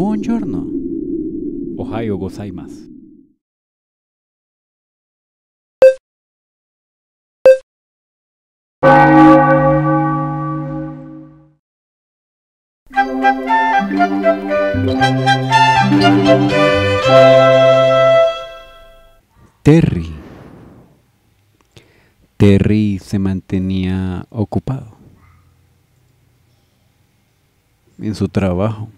Buongiorno. Ohio gozaimasu. Terry. Terry se mantenía ocupado en su trabajo.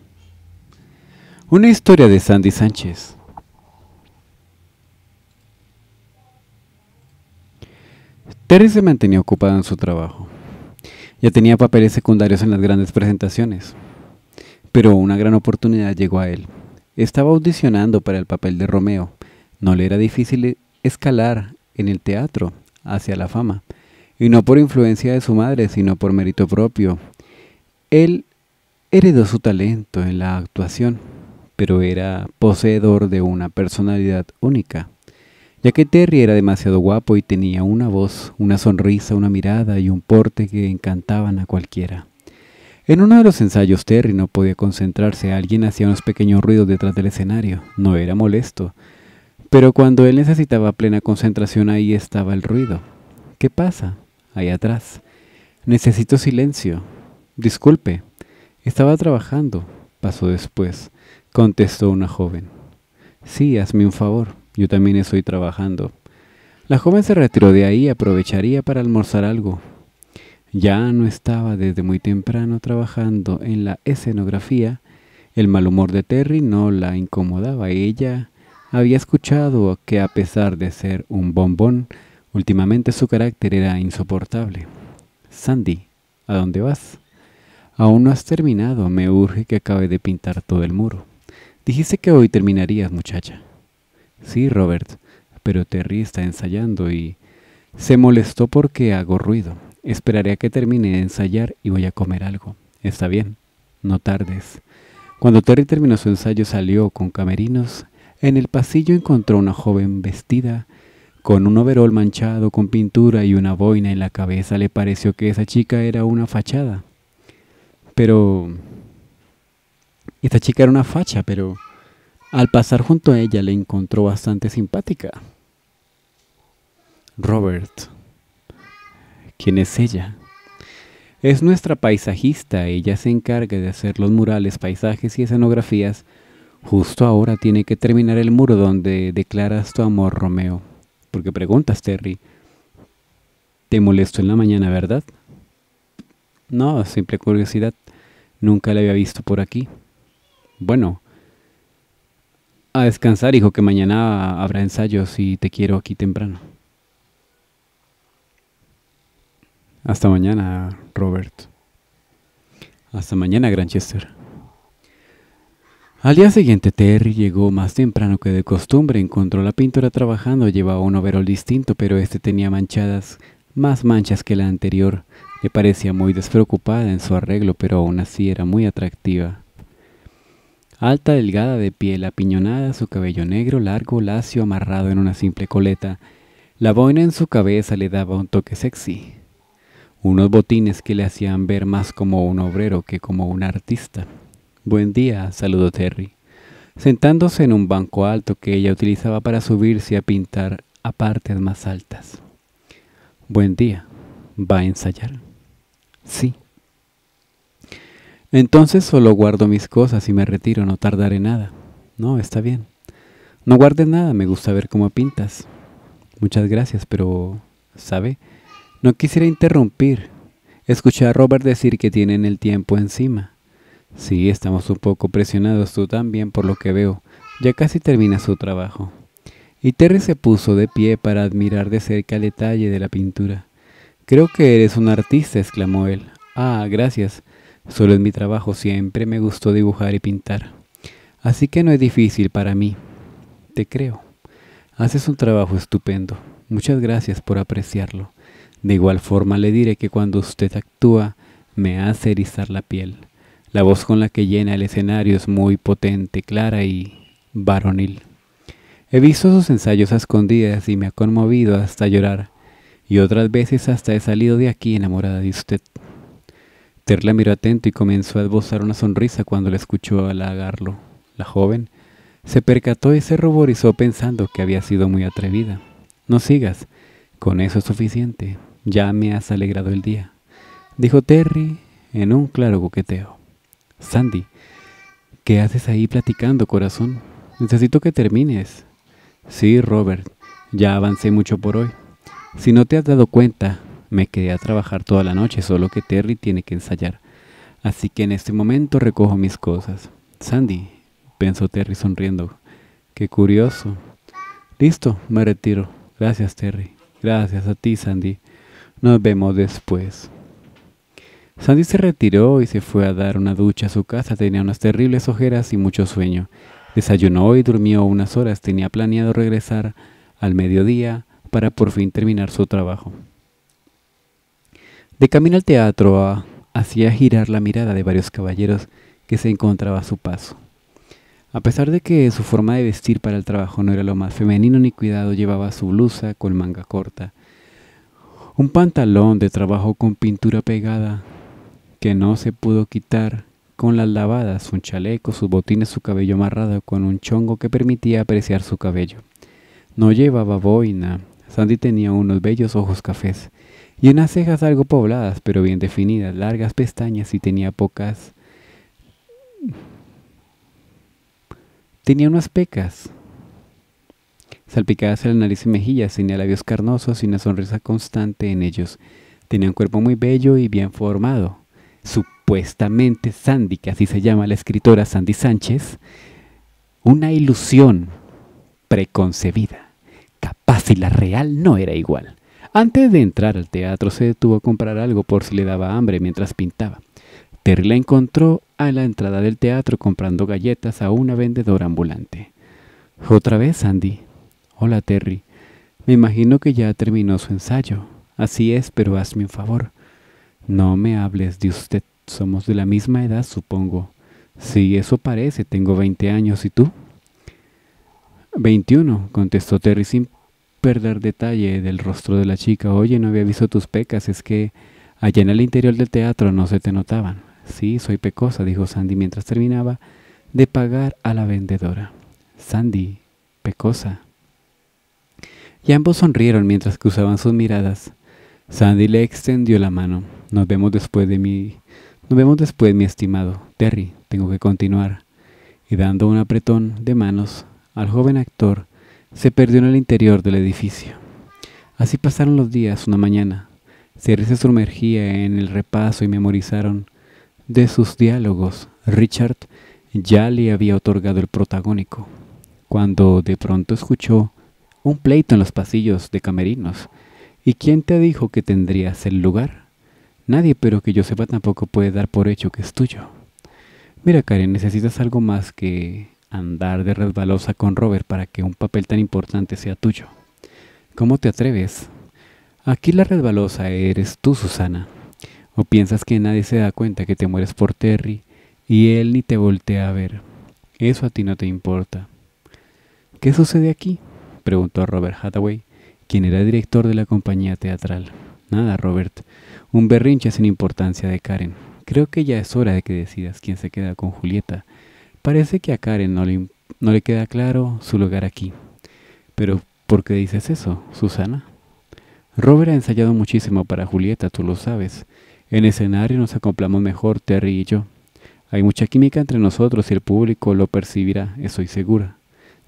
Una historia de Sandy Sánchez. Terry se mantenía ocupada en su trabajo. Ya tenía papeles secundarios en las grandes presentaciones. Pero una gran oportunidad llegó a él. Estaba audicionando para el papel de Romeo. No le era difícil escalar en el teatro hacia la fama. Y no por influencia de su madre, sino por mérito propio. Él heredó su talento en la actuación pero era poseedor de una personalidad única, ya que Terry era demasiado guapo y tenía una voz, una sonrisa, una mirada y un porte que encantaban a cualquiera. En uno de los ensayos Terry no podía concentrarse, alguien hacía unos pequeños ruidos detrás del escenario, no era molesto, pero cuando él necesitaba plena concentración ahí estaba el ruido. ¿Qué pasa? Ahí atrás. Necesito silencio. Disculpe, estaba trabajando, pasó después contestó una joven. Sí, hazme un favor, yo también estoy trabajando. La joven se retiró de ahí y aprovecharía para almorzar algo. Ya no estaba desde muy temprano trabajando en la escenografía. El mal humor de Terry no la incomodaba. Ella había escuchado que a pesar de ser un bombón, últimamente su carácter era insoportable. Sandy, ¿a dónde vas? Aún no has terminado. Me urge que acabe de pintar todo el muro. Dijiste que hoy terminarías, muchacha. Sí, Robert, pero Terry está ensayando y... Se molestó porque hago ruido. Esperaré a que termine de ensayar y voy a comer algo. Está bien, no tardes. Cuando Terry terminó su ensayo salió con camerinos. En el pasillo encontró una joven vestida con un overol manchado con pintura y una boina en la cabeza. Le pareció que esa chica era una fachada. Pero esta chica era una facha, pero al pasar junto a ella le encontró bastante simpática. Robert, ¿quién es ella? Es nuestra paisajista, ella se encarga de hacer los murales, paisajes y escenografías. Justo ahora tiene que terminar el muro donde declaras tu amor, Romeo. Porque preguntas, Terry, te molesto en la mañana, ¿verdad? No, simple curiosidad. Nunca la había visto por aquí. Bueno, a descansar, hijo, que mañana habrá ensayos y te quiero aquí temprano. Hasta mañana, Robert. Hasta mañana, Granchester. Al día siguiente, Terry llegó más temprano que de costumbre. Encontró a la pintora trabajando. Llevaba un overol distinto, pero este tenía manchadas, más manchas que la anterior. Le parecía muy despreocupada en su arreglo, pero aún así era muy atractiva. Alta, delgada, de piel apiñonada, su cabello negro, largo, lacio, amarrado en una simple coleta. La boina en su cabeza le daba un toque sexy. Unos botines que le hacían ver más como un obrero que como un artista. Buen día, saludó Terry. Sentándose en un banco alto que ella utilizaba para subirse a pintar a partes más altas. Buen día. ¿Va a ensayar? Sí. Entonces solo guardo mis cosas y me retiro, no tardaré nada. No, está bien. No guardes nada, me gusta ver cómo pintas. Muchas gracias, pero... ¿Sabe? No quisiera interrumpir. Escuché a Robert decir que tienen el tiempo encima. Sí, estamos un poco presionados tú también por lo que veo. Ya casi termina su trabajo. Y Terry se puso de pie para admirar de cerca el detalle de la pintura. Creo que eres un artista, exclamó él. Ah, gracias. Solo en mi trabajo siempre me gustó dibujar y pintar. Así que no es difícil para mí. Te creo. Haces un trabajo estupendo. Muchas gracias por apreciarlo. De igual forma le diré que cuando usted actúa me hace erizar la piel. La voz con la que llena el escenario es muy potente, clara y varonil. He visto sus ensayos a escondidas y me ha conmovido hasta llorar, y otras veces hasta he salido de aquí enamorada de usted la miró atento y comenzó a esbozar una sonrisa cuando la escuchó halagarlo. La joven se percató y se ruborizó pensando que había sido muy atrevida. No sigas, con eso es suficiente, ya me has alegrado el día, dijo Terry en un claro coqueteo. Sandy, ¿qué haces ahí platicando, corazón? Necesito que termines. Sí, Robert, ya avancé mucho por hoy. Si no te has dado cuenta, me quedé a trabajar toda la noche, solo que Terry tiene que ensayar. Así que en este momento recojo mis cosas. Sandy, pensó Terry sonriendo. Qué curioso. Listo, me retiro. Gracias, Terry. Gracias a ti, Sandy. Nos vemos después. Sandy se retiró y se fue a dar una ducha a su casa. Tenía unas terribles ojeras y mucho sueño. Desayunó y durmió unas horas. Tenía planeado regresar al mediodía para por fin terminar su trabajo. De camino al teatro hacía girar la mirada de varios caballeros que se encontraba a su paso. A pesar de que su forma de vestir para el trabajo no era lo más femenino ni cuidado, llevaba su blusa con manga corta, un pantalón de trabajo con pintura pegada que no se pudo quitar con las lavadas, un chaleco, sus botines, su cabello amarrado con un chongo que permitía apreciar su cabello. No llevaba boina. Sandy tenía unos bellos ojos cafés y unas cejas algo pobladas pero bien definidas, largas pestañas y tenía pocas... Tenía unas pecas salpicadas en la nariz y mejillas, tenía labios carnosos y una sonrisa constante en ellos. Tenía un cuerpo muy bello y bien formado. Supuestamente Sandy, que así se llama la escritora Sandy Sánchez, una ilusión preconcebida. Capaz y la real no era igual. Antes de entrar al teatro se detuvo a comprar algo por si le daba hambre mientras pintaba. Terry la encontró a la entrada del teatro comprando galletas a una vendedora ambulante. Otra vez, Andy? Hola, Terry. Me imagino que ya terminó su ensayo. Así es, pero hazme un favor. No me hables de usted. Somos de la misma edad, supongo. Sí, eso parece. Tengo 20 años. ¿Y tú? 21, contestó Terry sin perder detalle del rostro de la chica. Oye, no había visto tus pecas, es que allá en el interior del teatro no se te notaban. Sí, soy pecosa, dijo Sandy mientras terminaba de pagar a la vendedora. Sandy, pecosa. Y ambos sonrieron mientras cruzaban sus miradas. Sandy le extendió la mano. Nos vemos después de mi... Nos vemos después, mi estimado. Terry, tengo que continuar. Y dando un apretón de manos al joven actor, se perdió en el interior del edificio. Así pasaron los días una mañana. Cierre se sumergía en el repaso y memorizaron. De sus diálogos, Richard ya le había otorgado el protagónico, cuando de pronto escuchó un pleito en los pasillos de camerinos. ¿Y quién te dijo que tendrías el lugar? Nadie, pero que yo sepa tampoco puede dar por hecho que es tuyo. Mira, Karen, necesitas algo más que andar de resbalosa con Robert para que un papel tan importante sea tuyo. ¿Cómo te atreves? Aquí la resbalosa eres tú, Susana. ¿O piensas que nadie se da cuenta que te mueres por Terry y él ni te voltea a ver? Eso a ti no te importa. ¿Qué sucede aquí? preguntó Robert Hathaway, quien era director de la compañía teatral. Nada, Robert. Un berrinche sin importancia de Karen. Creo que ya es hora de que decidas quién se queda con Julieta Parece que a Karen no le, queda claro su lugar aquí. Pero, ¿por qué dices eso, Susana? Robert ha ensayado muchísimo para Julieta, tú lo sabes. En escenario nos acoplamos mejor, Terry y yo. Hay mucha química entre nosotros y el público lo percibirá, estoy segura.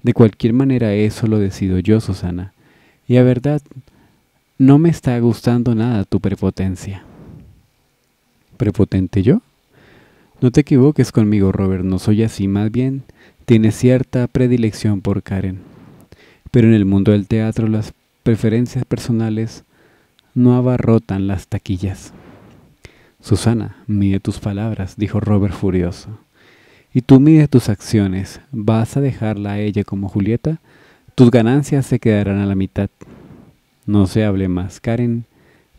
De cualquier manera, eso lo decido yo, Susana. Y a verdad, no me está gustando nada tu prepotencia. ¿Prepotente yo? No te equivoques conmigo, Robert, no soy así, más bien tienes cierta predilección por Karen. Pero en el mundo del teatro las preferencias personales no abarrotan las taquillas. Susana, mide tus palabras, dijo Robert furioso. Y tú mide tus acciones. ¿Vas a dejarla a ella como Julieta? Tus ganancias se quedarán a la mitad. No se hable más, Karen.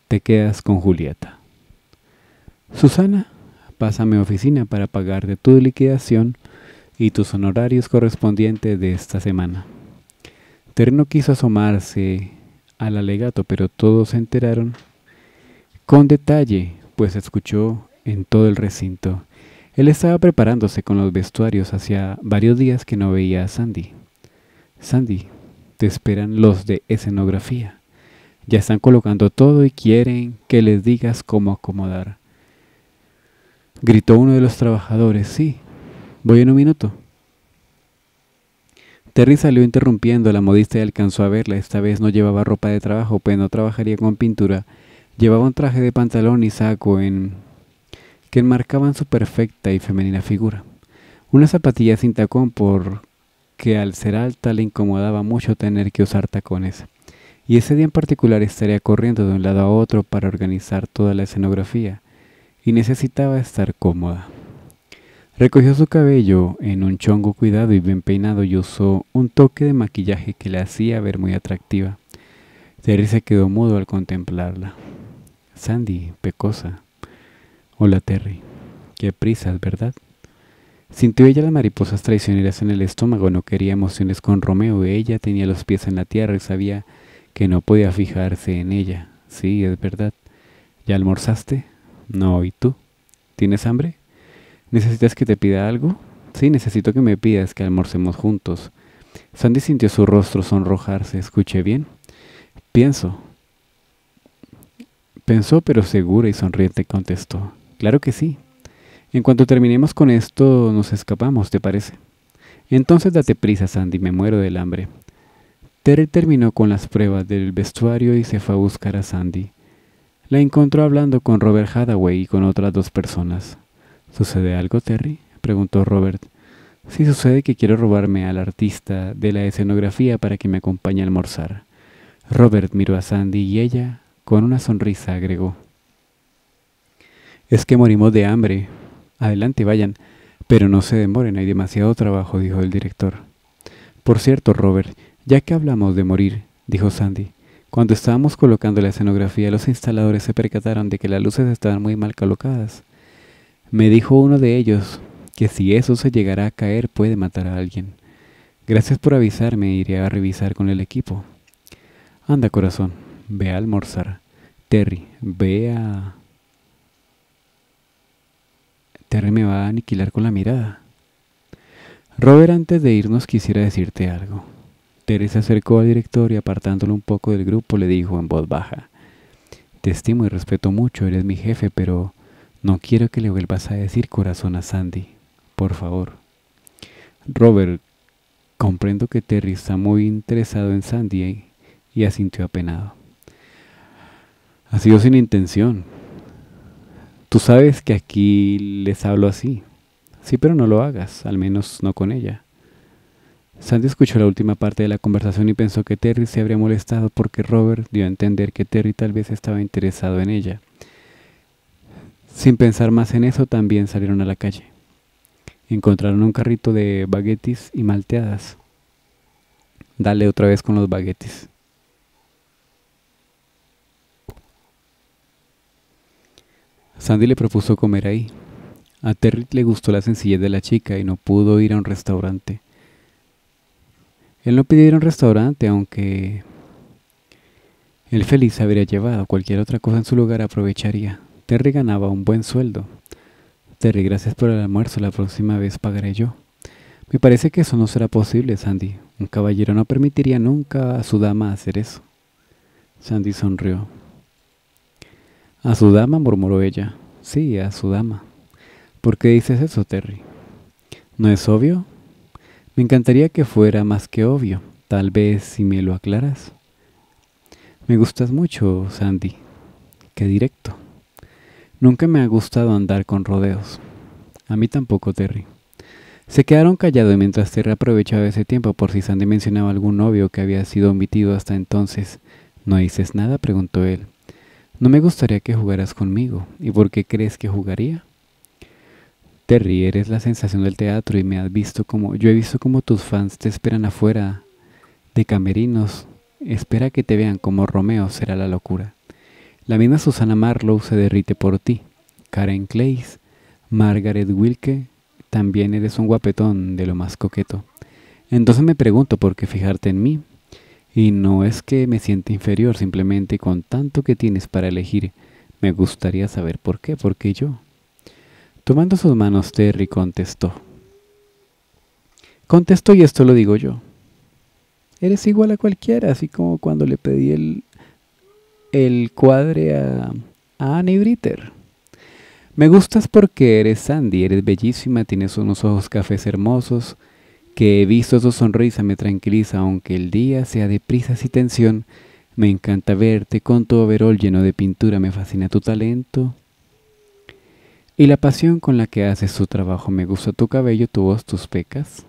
Te quedas con Julieta. Susana Pásame a mi oficina para pagar de tu liquidación y tus honorarios correspondientes de esta semana. no quiso asomarse al alegato, pero todos se enteraron con detalle, pues escuchó en todo el recinto. Él estaba preparándose con los vestuarios hacía varios días que no veía a Sandy. Sandy, te esperan los de escenografía. Ya están colocando todo y quieren que les digas cómo acomodar. Gritó uno de los trabajadores, sí, voy en un minuto. Terry salió interrumpiendo, la modista y alcanzó a verla. Esta vez no llevaba ropa de trabajo, pues no trabajaría con pintura. Llevaba un traje de pantalón y saco en... que enmarcaban su perfecta y femenina figura. Una zapatilla sin tacón por que al ser alta le incomodaba mucho tener que usar tacones. Y ese día en particular estaría corriendo de un lado a otro para organizar toda la escenografía y necesitaba estar cómoda. Recogió su cabello en un chongo cuidado y bien peinado y usó un toque de maquillaje que la hacía ver muy atractiva. Terry se quedó mudo al contemplarla. Sandy, pecosa. Hola Terry. Qué prisa, ¿verdad? Sintió ella las mariposas traicioneras en el estómago, no quería emociones con Romeo, ella tenía los pies en la tierra y sabía que no podía fijarse en ella. Sí, es verdad. ¿Ya almorzaste? No, ¿y tú? ¿Tienes hambre? ¿Necesitas que te pida algo? Sí, necesito que me pidas que almorcemos juntos. Sandy sintió su rostro sonrojarse. Escuché bien. Pienso. Pensó, pero segura y sonriente contestó. Claro que sí. En cuanto terminemos con esto, nos escapamos, ¿te parece? Entonces date prisa, Sandy, me muero del hambre. Terry terminó con las pruebas del vestuario y se fue a buscar a Sandy. La encontró hablando con Robert Hathaway y con otras dos personas. ¿Sucede algo, Terry? preguntó Robert. Sí sucede que quiero robarme al artista de la escenografía para que me acompañe a almorzar. Robert miró a Sandy y ella, con una sonrisa, agregó. Es que morimos de hambre. Adelante, vayan. Pero no se demoren, hay demasiado trabajo, dijo el director. Por cierto, Robert, ya que hablamos de morir, dijo Sandy, cuando estábamos colocando la escenografía, los instaladores se percataron de que las luces estaban muy mal colocadas. Me dijo uno de ellos que si eso se llegara a caer puede matar a alguien. Gracias por avisarme, iré a revisar con el equipo. Anda, corazón, ve a almorzar. Terry, ve a... Terry me va a aniquilar con la mirada. Robert, antes de irnos quisiera decirte algo. Terry se acercó al director y apartándolo un poco del grupo le dijo en voz baja, Te estimo y respeto mucho, eres mi jefe, pero no quiero que le vuelvas a decir corazón a Sandy, por favor. Robert, comprendo que Terry está muy interesado en Sandy eh, y asintió apenado. Ha sido sin intención. Tú sabes que aquí les hablo así. Sí, pero no lo hagas, al menos no con ella. Sandy escuchó la última parte de la conversación y pensó que Terry se habría molestado porque Robert dio a entender que Terry tal vez estaba interesado en ella. Sin pensar más en eso, también salieron a la calle. Encontraron un carrito de baguetis y malteadas. Dale otra vez con los baguetis. Sandy le propuso comer ahí. A Terry le gustó la sencillez de la chica y no pudo ir a un restaurante. Él no pidió un restaurante, aunque él feliz habría llevado cualquier otra cosa en su lugar aprovecharía. Terry ganaba un buen sueldo. Terry, gracias por el almuerzo, la próxima vez pagaré yo. Me parece que eso no será posible, Sandy. Un caballero no permitiría nunca a su dama hacer eso. Sandy sonrió. A su dama, murmuró ella. Sí, a su dama. ¿Por qué dices eso, Terry? ¿No es obvio? Me encantaría que fuera más que obvio, tal vez si me lo aclaras. Me gustas mucho, Sandy. Qué directo. Nunca me ha gustado andar con rodeos. A mí tampoco, Terry. Se quedaron callados mientras Terry aprovechaba ese tiempo por si Sandy mencionaba algún novio que había sido omitido hasta entonces. ¿No dices nada? preguntó él. No me gustaría que jugaras conmigo. ¿Y por qué crees que jugaría? Terry, eres la sensación del teatro y me has visto como... Yo he visto como tus fans te esperan afuera de camerinos. Espera que te vean como Romeo será la locura. La misma Susana Marlowe se derrite por ti. Karen Clays, Margaret Wilke, también eres un guapetón de lo más coqueto. Entonces me pregunto por qué fijarte en mí. Y no es que me sienta inferior, simplemente con tanto que tienes para elegir, me gustaría saber por qué, porque yo. Tomando sus manos, Terry contestó. Contestó y esto lo digo yo. Eres igual a cualquiera, así como cuando le pedí el, el cuadre a, Annie Britter. Me gustas porque eres Sandy, eres bellísima, tienes unos ojos cafés hermosos, que he visto tu sonrisa me tranquiliza, aunque el día sea de prisas y tensión. Me encanta verte con tu overol lleno de pintura, me fascina tu talento, y la pasión con la que haces tu trabajo. Me gusta tu cabello, tu voz, tus pecas.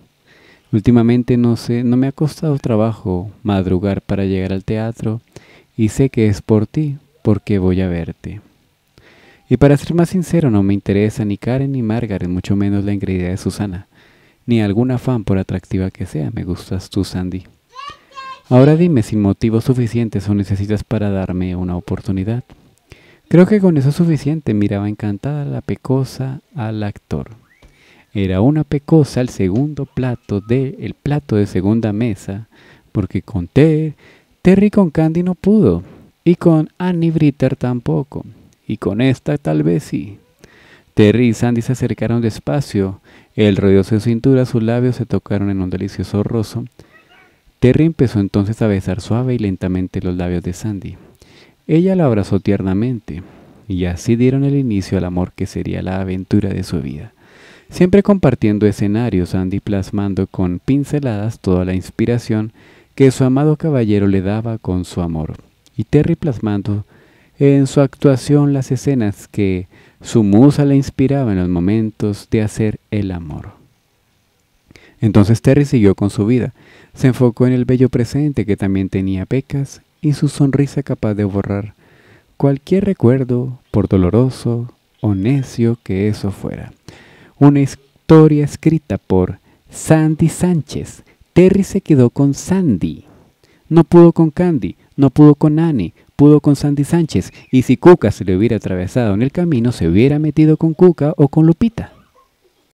Últimamente no sé, no me ha costado trabajo madrugar para llegar al teatro y sé que es por ti, porque voy a verte. Y para ser más sincero, no me interesa ni Karen ni Margaret, mucho menos la ingrediente de Susana, ni algún afán por atractiva que sea. Me gustas tú, Sandy. Ahora dime si motivos suficientes o necesitas para darme una oportunidad. Creo que con eso es suficiente. Miraba encantada la pecosa al actor. Era una pecosa el segundo plato de El plato de segunda mesa, porque con té, Terry con Candy no pudo, y con Annie Britter tampoco, y con esta tal vez sí. Terry y Sandy se acercaron despacio, el rodeó su cintura, sus labios se tocaron en un delicioso roso. Terry empezó entonces a besar suave y lentamente los labios de Sandy. Ella la abrazó tiernamente, y así dieron el inicio al amor que sería la aventura de su vida. Siempre compartiendo escenarios, Andy plasmando con pinceladas toda la inspiración que su amado caballero le daba con su amor, y Terry plasmando en su actuación las escenas que su musa le inspiraba en los momentos de hacer el amor. Entonces Terry siguió con su vida, se enfocó en el bello presente que también tenía pecas y su sonrisa capaz de borrar cualquier recuerdo, por doloroso o necio que eso fuera. Una historia escrita por Sandy Sánchez. Terry se quedó con Sandy. No pudo con Candy, no pudo con Annie, pudo con Sandy Sánchez. Y si Cuca se le hubiera atravesado en el camino, se hubiera metido con Cuca o con Lupita.